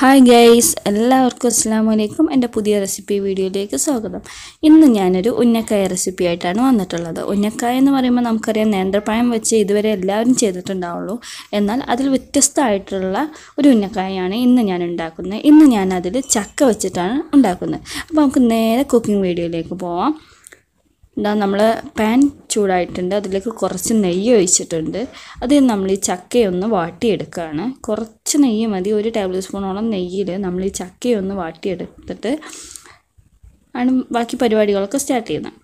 hi guys എല്ലാവർക്കും അസ്സാം വലൈക്കും എൻ്റെ പുതിയ റെസിപ്പി വീഡിയോയിലേക്ക് സ്വാഗതം ഇന്ന് ഞാനൊരു ഉന്നക്കായ റെസിപ്പി ആയിട്ടാണ് വന്നിട്ടുള്ളത് ഉന്നക്കായ എന്ന് പറയുമ്പോൾ നമുക്കറിയാം നേന്ത്രപ്പഴം വെച്ച് ഇതുവരെ എല്ലാവരും ചെയ്തിട്ടുണ്ടാവുള്ളൂ എന്നാൽ അതിൽ വ്യത്യസ്തമായിട്ടുള്ള ഒരു ഉന്നക്കായാണ് ഇന്ന് ഞാൻ ഉണ്ടാക്കുന്നത് ഇന്ന് ഞാൻ അതിൽ ചക്ക വെച്ചിട്ടാണ് ഉണ്ടാക്കുന്നത് അപ്പോൾ നമുക്ക് നേരെ കുക്കിംഗ് വീഡിയോയിലേക്ക് പോവാം എന്താ നമ്മൾ പാൻ ചൂടായിട്ടുണ്ട് അതിലേക്ക് കുറച്ച് നെയ്യ് ഒഴിച്ചിട്ടുണ്ട് അത് നമ്മൾ ഈ ചക്കയൊന്ന് വാട്ടിയെടുക്കുകയാണ് കുറച്ച് നെയ്യ് മതി ഒരു ടേബിൾ സ്പൂണോളം നെയ്യിൽ നമ്മൾ ഈ ചക്കയൊന്ന് വാട്ടിയെടുത്തിട്ട് ആണ് ബാക്കി പരിപാടികളൊക്കെ സ്റ്റാർട്ട് ചെയ്യുന്നത്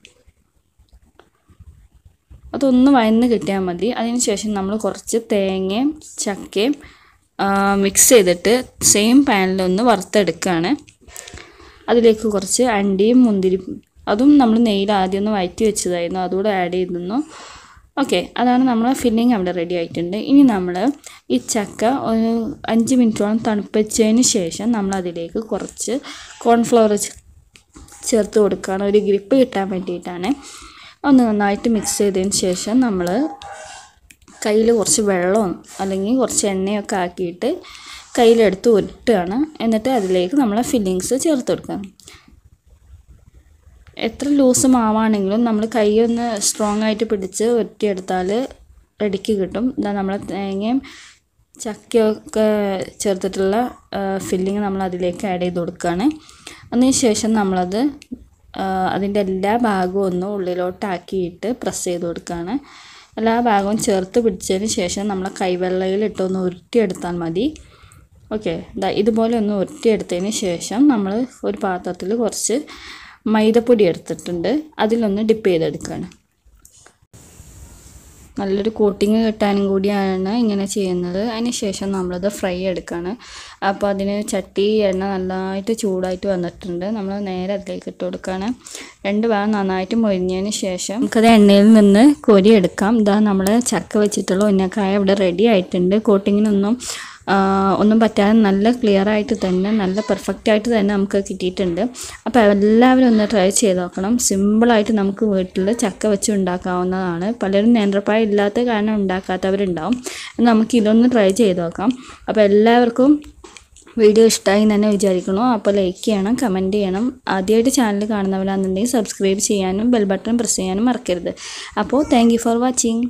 അതൊന്ന് വയന്ന് കിട്ടിയാൽ മതി അതിനുശേഷം നമ്മൾ കുറച്ച് തേങ്ങയും ചക്കയും മിക്സ് ചെയ്തിട്ട് സെയിം പാനിലൊന്ന് വറുത്തെടുക്കുകയാണ് അതിലേക്ക് കുറച്ച് അണ്ടിയും മുന്തിരി അതും നമ്മൾ നെയ്യിൽ ആദ്യം ഒന്ന് വഴറ്റി വെച്ചതായിരുന്നു അതുകൂടെ ആഡ് ചെയ്തിരുന്നു ഓക്കെ അതാണ് നമ്മൾ ഫില്ലിങ് അവിടെ റെഡി ആയിട്ടുണ്ട് ഇനി നമ്മൾ ഈ ചക്ക ഒരു അഞ്ച് മിനിറ്റോളം തണുപ്പിച്ചതിന് ശേഷം നമ്മൾ അതിലേക്ക് കുറച്ച് കോൺഫ്ലവർ ചേർത്ത് കൊടുക്കുകയാണ് ഒരു ഗ്രിപ്പ് കിട്ടാൻ വേണ്ടിയിട്ടാണ് ഒന്ന് നന്നായിട്ട് മിക്സ് ചെയ്തതിന് ശേഷം നമ്മൾ കയ്യിൽ കുറച്ച് വെള്ളവും അല്ലെങ്കിൽ കുറച്ച് എണ്ണയൊക്കെ ആക്കിയിട്ട് കയ്യിലെടുത്ത് ഉരുട്ടുകയാണ് എന്നിട്ട് അതിലേക്ക് നമ്മൾ ഫില്ലിങ്സ് ചേർത്ത് കൊടുക്കുക എത്ര ലൂസ് മാവാണെങ്കിലും നമ്മൾ കൈ ഒന്ന് സ്ട്രോങ് ആയിട്ട് പിടിച്ച് ഒറ്റിയെടുത്താൽ റെഡിക്ക് കിട്ടും ഇതാ നമ്മൾ തേങ്ങയും ചക്കയൊക്കെ ചേർത്തിട്ടുള്ള ഫില്ലിങ് നമ്മൾ അതിലേക്ക് ആഡ് ചെയ്ത് കൊടുക്കുകയാണ് ശേഷം നമ്മളത് അതിൻ്റെ എല്ലാ ഭാഗവും ഒന്ന് ഉള്ളിലോട്ടാക്കിയിട്ട് പ്രസ് ചെയ്ത് കൊടുക്കുകയാണ് എല്ലാ ഭാഗവും ചേർത്ത് പിടിച്ചതിന് ശേഷം നമ്മൾ കൈവെള്ളയിലിട്ട് ഒന്ന് ഉരുട്ടിയെടുത്താൽ മതി ഓക്കെ ഇതുപോലെ ഒന്ന് ഉരുട്ടിയെടുത്തതിന് ശേഷം നമ്മൾ ഒരു പാത്രത്തിൽ കുറച്ച് മൈദപ്പൊടി എടുത്തിട്ടുണ്ട് അതിലൊന്ന് ഡിപ്പ് ചെയ്തെടുക്കുകയാണ് നല്ലൊരു കോട്ടിങ് കിട്ടാനും കൂടിയാണ് ഇങ്ങനെ ചെയ്യുന്നത് അതിന് ശേഷം നമ്മളത് ഫ്രൈ എടുക്കുകയാണ് അപ്പോൾ അതിന് ചട്ടി എണ്ണ നന്നായിട്ട് ചൂടായിട്ട് വന്നിട്ടുണ്ട് നമ്മൾ നേരെ അതിലേക്ക് ഇട്ട് കൊടുക്കുകയാണ് രണ്ട് ഭാഗം നന്നായിട്ട് മൊരിഞ്ഞതിന് ശേഷം നമുക്കത് എണ്ണയിൽ നിന്ന് കോരി എടുക്കാം ഇതാ നമ്മൾ ചക്ക വെച്ചിട്ടുള്ള ഉന്നക്കായ ഇവിടെ റെഡി ആയിട്ടുണ്ട് കോട്ടിങ്ങിനൊന്നും ഒന്നും പറ്റാതെ നല്ല ക്ലിയർ ആയിട്ട് തന്നെ നല്ല പെർഫെക്റ്റ് ആയിട്ട് തന്നെ നമുക്ക് കിട്ടിയിട്ടുണ്ട് അപ്പോൾ എല്ലാവരും ഒന്ന് ട്രൈ ചെയ്ത് നോക്കണം സിമ്പിളായിട്ട് നമുക്ക് വീട്ടിൽ ചക്ക വെച്ച് ഉണ്ടാക്കാവുന്നതാണ് പലരും നേന്ത്രപ്പായ ഇല്ലാത്ത കാരണം ഉണ്ടാക്കാത്തവരുണ്ടാവും നമുക്ക് ഇതൊന്ന് ട്രൈ ചെയ്ത് നോക്കാം അപ്പോൾ എല്ലാവർക്കും വീഡിയോ ഇഷ്ടമായി തന്നെ വിചാരിക്കണം അപ്പോൾ ലൈക്ക് ചെയ്യണം കമൻറ്റ് ചെയ്യണം ആദ്യമായിട്ട് ചാനൽ കാണുന്നവരാണെന്നുണ്ടെങ്കിൽ സബ്സ്ക്രൈബ് ചെയ്യാനും ബെൽ ബട്ടൺ പ്രസ് ചെയ്യാനും മറക്കരുത് അപ്പോൾ താങ്ക് ഫോർ വാച്ചിങ്